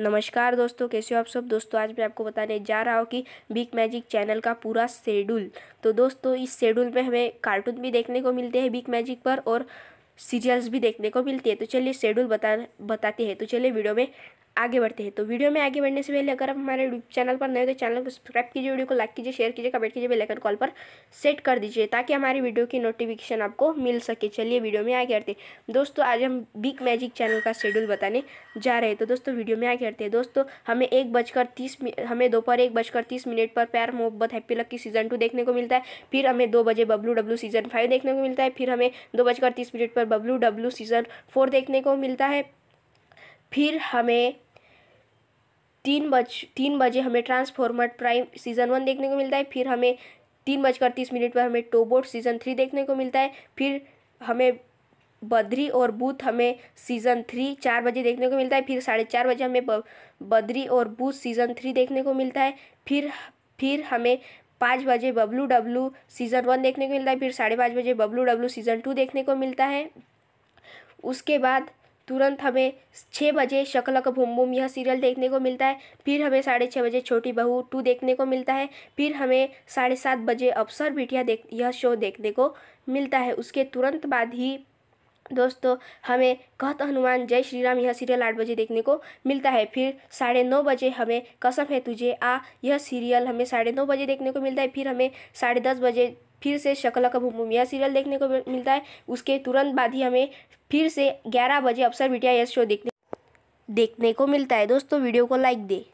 नमस्कार दोस्तों कैसे हो आप सब दोस्तों आज मैं आपको बताने जा रहा हूँ कि बिग मैजिक चैनल का पूरा शेड्यूल तो दोस्तों इस शेड्यूल में हमें कार्टून भी देखने को मिलते हैं बिग मैजिक पर और सीरियल्स भी देखने को मिलती है तो चलिए शेड्यूल बता बताते हैं तो चलिए वीडियो में आगे बढ़ते हैं तो वीडियो में आगे बढ़ने से पहले अगर आप हमारे चैनल पर नए तो चैनल को सब्सक्राइब कीजिए वीडियो को लाइक कीजिए शेयर कीजिए कमेंट कीजिए बेलाइकन कॉल पर सेट कर दीजिए ताकि हमारी वीडियो की नोटिफिकेशन आपको मिल सके चलिए वीडियो में आगे करते दोस्तों आज हम बिग मैजिक चैनल का शेड्यूल बताने जा रहे हैं तो दोस्तों वीडियो में आगे करते हैं दोस्तों हमें एक बजकर तीस हमें दोपहर एक बजकर तीस मिनट पर Pyaar Mohabbat happy lucky season two देखने को मिलता है फिर हमें दो बजे बब्लू डब्लू सीज़न फाइव देखने को मिलता है फिर हमें दो बजकर तीस मिनट पर बब्लू डब्लू सीज़न फोर देखने को मिलता है फिर हमें तीन बज तीन बजे हमें ट्रांसफॉर्मर प्राइम सीज़न वन देखने को मिलता है फिर हमें तीन बजकर तीस मिनट पर हमें टोबोट सीज़न थ्री देखने को मिलता है फिर हमें बद्री और बूथ हमें सीज़न थ्री चार बजे देखने को मिलता है फिर साढ़े चार बजे हमें बद्री और बूथ सीज़न थ्री देखने को मिलता है फिर फिर हमें पाँच बजे बब्लू डब्लू सीज़न वन देखने को मिलता है फिर साढ़े पाँच बजे बब्लू डब्लू सीज़न टू देखने को मिलता है उसके बाद तुरंत हमें छः बजे शकलक भूम भूम यह सीरियल देखने को मिलता है फिर हमें साढ़े छः बजे छोटी बहू टू देखने को मिलता है फिर हमें साढ़े सात बजे अवसर बिटिया देख यह शो देखने को मिलता है उसके तुरंत बाद ही दोस्तों हमें कहत हनुमान जय श्री राम यह सीरियल आठ बजे देखने को मिलता है फिर साढ़े नौ बजे हमें कसम है तुझे आ यह सीरियल हमें साढ़े नौ बजे देखने को मिलता है फिर हमें साढ़े दस बजे फिर से शक्ल का भूमिया सीरियल देखने को मिलता है उसके तुरंत बाद ही हमें फिर से ग्यारह बजे अफसर बिटिया यह शो देखने देखने को मिलता है दोस्तों वीडियो को लाइक दे